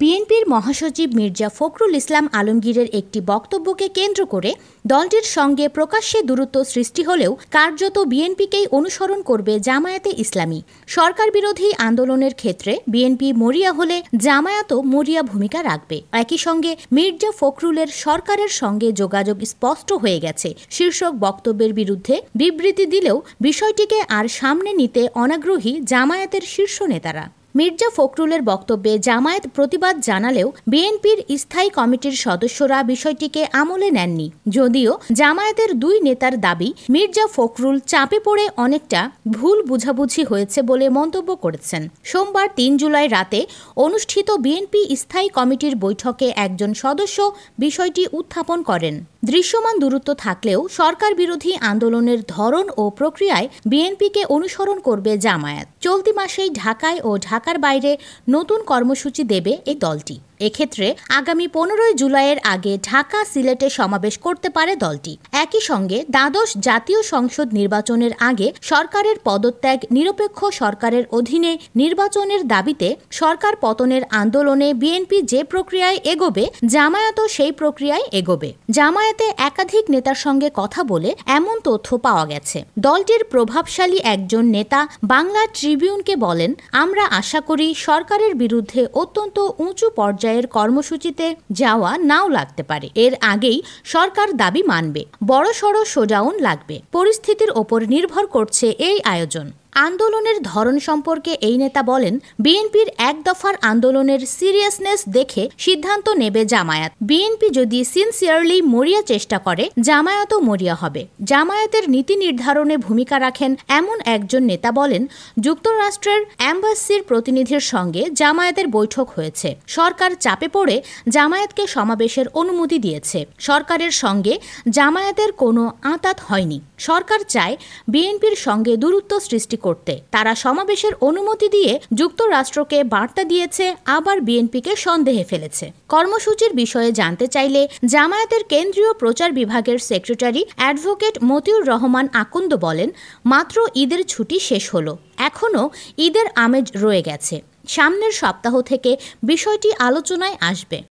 বিএনপির মহাসচিব মির্জা ফখরুল ইসলাম আলমগীরের একটি বক্তব্যকে কেন্দ্র করে দলটির সঙ্গে প্রকাশ্যে দূরত্ব সৃষ্টি হলেও কার্যত বিএনপিকেই অনুসরণ করবে জামায়াতে ইসলামী সরকার বিরোধী আন্দোলনের ক্ষেত্রে বিএনপি মরিয়া হলে জামায়াতও মরিয়া ভূমিকা রাখবে একই সঙ্গে মির্জা ফখরুলের সরকারের সঙ্গে যোগাযোগ স্পষ্ট হয়ে গেছে শীর্ষক বক্তব্যের বিরুদ্ধে বিবৃতি দিলেও বিষয়টিকে আর সামনে নিতে অনাগ্রহী জামায়াতের শীর্ষ নেতারা মির্জা ফখরুলের বক্তব্যে জামায়াত প্রতিবাদ জানালেও বিএনপির স্থায়ী কমিটির সদস্যরা বিষয়টিকে আমলে নেননি যদিও জামায়াতের দুই নেতার দাবি মির্জা ফখরুল চাপে পড়ে অনেকটা ভুল বুঝাবুঝি হয়েছে বলে মন্তব্য করেছেন সোমবার তিন জুলাই রাতে অনুষ্ঠিত বিএনপি স্থায়ী কমিটির বৈঠকে একজন সদস্য বিষয়টি উত্থাপন করেন দৃশ্যমান দূরত্ব থাকলেও সরকার বিরোধী আন্দোলনের ধরন ও প্রক্রিয়ায় বিএনপিকে অনুসরণ করবে জামায়াত চলতি মাসেই ঢাকায় ও ঢাকার বাইরে নতুন কর্মসূচি দেবে এই দলটি এক্ষেত্রে আগামী পনেরোই জুলাইয়ের আগে ঢাকা সিলেটে সমাবেশ করতে পারে দলটি একই সঙ্গে দ্বাদশ জাতীয় সংসদ নির্বাচনের আগে সরকারের পদত্যাগ নিরপেক্ষ সরকারের অধীনে নির্বাচনের দাবিতে সরকার পতনের আন্দোলনে বিএনপি যে প্রক্রিয়ায় এগোবে জামায়াতও সেই প্রক্রিয়ায় এগোবে জামায়াতে একাধিক নেতার সঙ্গে কথা বলে এমন তথ্য পাওয়া গেছে দলটির প্রভাবশালী একজন নেতা বাংলা ট্রিবিউনকে বলেন আমরা আশা করি সরকারের বিরুদ্ধে অত্যন্ত উঁচু পর্যায়ে পর্যায়ের কর্মসূচিতে যাওয়া নাও লাগতে পারে এর আগেই সরকার দাবি মানবে বড়সড় শোডাউন লাগবে পরিস্থিতির ওপর নির্ভর করছে এই আয়োজন আন্দোলনের ধরন সম্পর্কে এই নেতা বলেন বিএনপির এক দফার আন্দোলনের সিরিয়াসনেস দেখে সিদ্ধান্ত নেবে জামায়াত বিএনপি যদি সিনসিয়ারলি মরিয়া চেষ্টা করে জামায়াতও মরিয়া হবে জামায়াতের নীতি নির্ধারণে ভূমিকা রাখেন এমন একজন নেতা বলেন যুক্তরাষ্ট্রের অ্যাম্বাসির প্রতিনিধির সঙ্গে জামায়াতের বৈঠক হয়েছে সরকার চাপে পড়ে জামায়াতকে সমাবেশের অনুমতি দিয়েছে সরকারের সঙ্গে জামায়াতের কোনো আঁতাত হয়নি সরকার চায় বিএনপির সঙ্গে দূরত্ব সৃষ্টি করতে তারা সমাবেশের অনুমতি দিয়ে যুক্তরাষ্ট্রকে বার্তা দিয়েছে আবার বিএনপিকে সন্দেহে ফেলেছে কর্মসূচির বিষয়ে জানতে চাইলে জামায়াতের কেন্দ্রীয় প্রচার বিভাগের সেক্রেটারি অ্যাডভোকেট মতিউর রহমান আকন্দ বলেন মাত্র ঈদের ছুটি শেষ হল এখনও ঈদের আমেজ রয়ে গেছে সামনের সপ্তাহ থেকে বিষয়টি আলোচনায় আসবে